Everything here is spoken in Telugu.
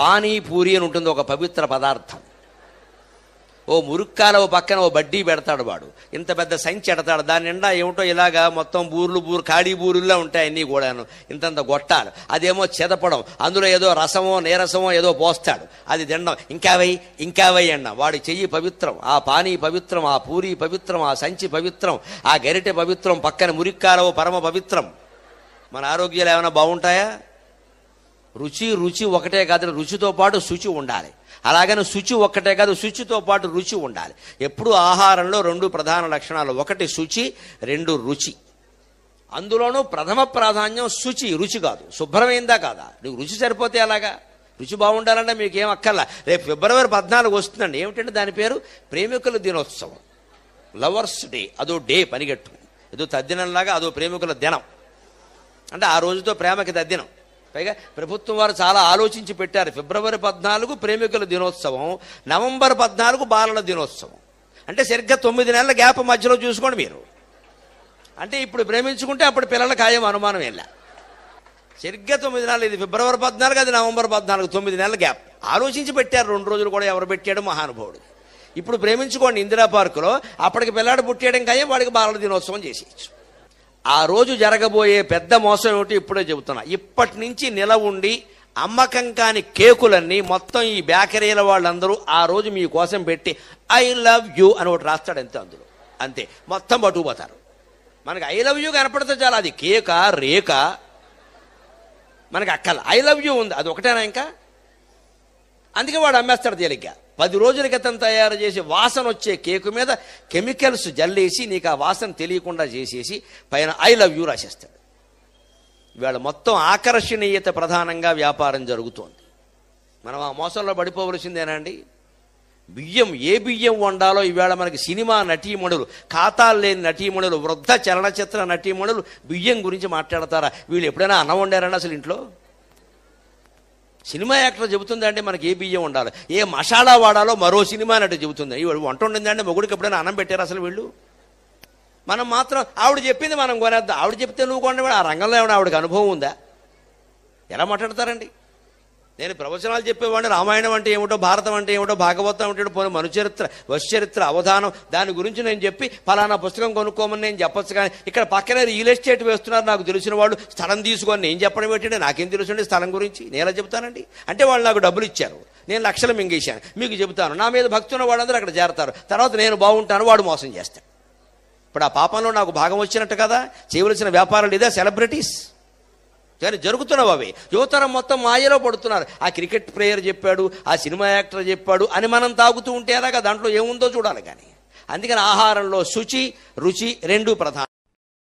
పానీపూరి అని ఉంటుంది ఒక పవిత్ర పదార్థం ఓ మురుక్కాల ఓ పక్కన ఓ బడ్డీ పెడతాడు వాడు ఇంత పెద్ద సంచి పెడతాడు దాని నిండా ఏమిటో ఇలాగా మొత్తం బూర్లు బూరు ఖాళీ బూరుల్లో ఉంటాయి అన్నీ కూడాను ఇంతంత గొట్టాలు అదేమో చెదపడం అందులో ఏదో రసమో నీరసమో ఏదో పోస్తాడు అది తినడం ఇంకా వై ఇంకా వై అన్న వాడు చెయ్యి పవిత్రం ఆ పానీ పవిత్రం ఆ పూరి పవిత్రం ఆ సంచి పవిత్రం ఆ గరిటె పవిత్రం పక్కన మురిక్కాలవో పరమ పవిత్రం మన ఆరోగ్యాలు ఏమైనా బాగుంటాయా రుచి రుచి ఒకటే కాదు రుచితో పాటు శుచి ఉండాలి అలాగని శుచి ఒక్కటే కాదు శుచితో పాటు రుచి ఉండాలి ఎప్పుడు ఆహారంలో రెండు ప్రధాన లక్షణాలు ఒకటి శుచి రెండు రుచి అందులోనూ ప్రథమ ప్రాధాన్యం శుచి రుచి కాదు శుభ్రమైందా కాదా నీకు రుచి సరిపోతే అలాగా రుచి బాగుండాలంటే మీకు ఏం అక్కర్లా రేపు ఫిబ్రవరి పద్నాలుగు వస్తుందండి ఏమిటంటే దాని పేరు ప్రేమికుల దినోత్సవం లవర్స్ డే అదో డే పనిగట్టు ఏదో తద్దినంలాగా అదో ప్రేమికుల దినం అంటే ఆ రోజుతో ప్రేమకి తద్దినం పైగా ప్రభుత్వం వారు చాలా ఆలోచించి పెట్టారు ఫిబ్రవరి పద్నాలుగు ప్రేమికుల దినోత్సవం నవంబర్ పద్నాలుగు బాలల దినోత్సవం అంటే సరిగ్గా తొమ్మిది నెలల గ్యాప్ మధ్యలో చూసుకోండి మీరు అంటే ఇప్పుడు ప్రేమించుకుంటే అప్పుడు పిల్లల ఖాయం అనుమానం వెళ్ళా సరిగ్గా తొమ్మిది నెలలు ఇది ఫిబ్రవరి పద్నాలుగు అది నవంబర్ పద్నాలుగు తొమ్మిది నెలల గ్యాప్ ఆలోచించి పెట్టారు రెండు రోజులు కూడా ఎవరు పెట్టాడు మహానుభావుడు ఇప్పుడు ప్రేమించుకోండి ఇందిరా పార్కులో అప్పటికి పిల్లాడు పుట్టేయడం కానీ వాడికి బాలల దినోత్సవం చేసేయచ్చు ఆ రోజు జరగబోయే పెద్ద మోసం ఏమిటి ఇప్పుడే చెబుతున్నా ఇప్పటి నుంచి నిల ఉండి అమ్మకం కాని కేకులన్నీ మొత్తం ఈ బేకరీల వాళ్ళందరూ ఆ రోజు మీ కోసం పెట్టి ఐ లవ్ యూ అని ఒకటి రాస్తాడు ఎంత అందులో అంతే మొత్తం పట్టుకుపోతారు మనకి ఐ లవ్ యూ కనపడితే చాలా అది కేక రేక మనకి అక్కల ఐ లవ్ యూ ఉంది అది ఒకటేనా ఇంకా అందుకే వాడు అమ్మేస్తాడు తేలిగ్గా పది రోజుల క్రితం తయారు చేసి వాసన వచ్చే కేకు మీద కెమికల్స్ జల్లేసి నీకు ఆ వాసన తెలియకుండా చేసేసి పైన ఐ లవ్ యూ రాసేస్తాడు ఇవాళ మొత్తం ఆకర్షణీయత ప్రధానంగా వ్యాపారం జరుగుతోంది మనం ఆ మోసంలో పడిపోవలసిందేనండి బియ్యం ఏ బియ్యం వండాలో ఈవేళ మనకి సినిమా నటీమణులు ఖాతాలు లేని నటీమణులు వృద్ధ చలనచిత్ర నటీమణులు బియ్యం గురించి మాట్లాడతారా వీళ్ళు ఎప్పుడైనా అన్నం వండారని అసలు ఇంట్లో సినిమా యాక్టర్ చెబుతుందంటే మనకి ఏ బియ్యం ఉండాలి ఏ మసాలా వాడాలో మరో సినిమా అంటే చెబుతుంది ఇవి వంట ఉండిందంటే మొగుడికి ఎప్పుడైనా అన్నం పెట్టారు అసలు వీళ్ళు మనం మాత్రం ఆవిడ చెప్పింది మనం కొనేద్దాం ఆవిడ చెప్తే నువ్వు కొనడం ఆ రంగంలో ఏమైనా ఆవిడకి అనుభవం ఉందా ఎలా మాట్లాడతారండి నేను ప్రవచనాలు చెప్పేవాడిని రామాయణం అంటే ఏమిటో భారతం అంటే ఏమిటో భాగవతం అంటే పోనీ మనుచరిత్ర వశ్చరిత్ర అవధానం దాని గురించి నేను చెప్పి ఫలానా పుస్తకం కొనుక్కోమని నేను చెప్పచ్చు కానీ ఇక్కడ పక్కనే రియల్ ఎస్టేట్ వేస్తున్నారు నాకు తెలిసిన వాళ్ళు స్థలం తీసుకొని నేను చెప్పడం ఏంటంటే నాకేం తెలుసుండే స్థలం గురించి నేను చెప్తానండి అంటే వాళ్ళు నాకు డబ్బులు ఇచ్చారు నేను లక్షలు మింగేశాను మీకు చెబుతాను నా మీద భక్తున్న వాళ్ళందరూ అక్కడ చేరతారు తర్వాత నేను బాగుంటాను వాడు మోసం చేస్తాడు ఇప్పుడు ఆ పాపంలో నాకు భాగం వచ్చినట్టు కదా చేయవలసిన వ్యాపారాలు ఇదే సెలబ్రిటీస్ కానీ జరుగుతున్నావు అవి యువతరం మొత్తం మాయలో పడుతున్నారు ఆ క్రికెట్ ప్లేయర్ చెప్పాడు ఆ సినిమా యాక్టర్ చెప్పాడు అని మనం తాగుతూ ఉంటేదాకా దాంట్లో ఏముందో చూడాలి కానీ అందుకని ఆహారంలో శుచి రుచి రెండు ప్రధానం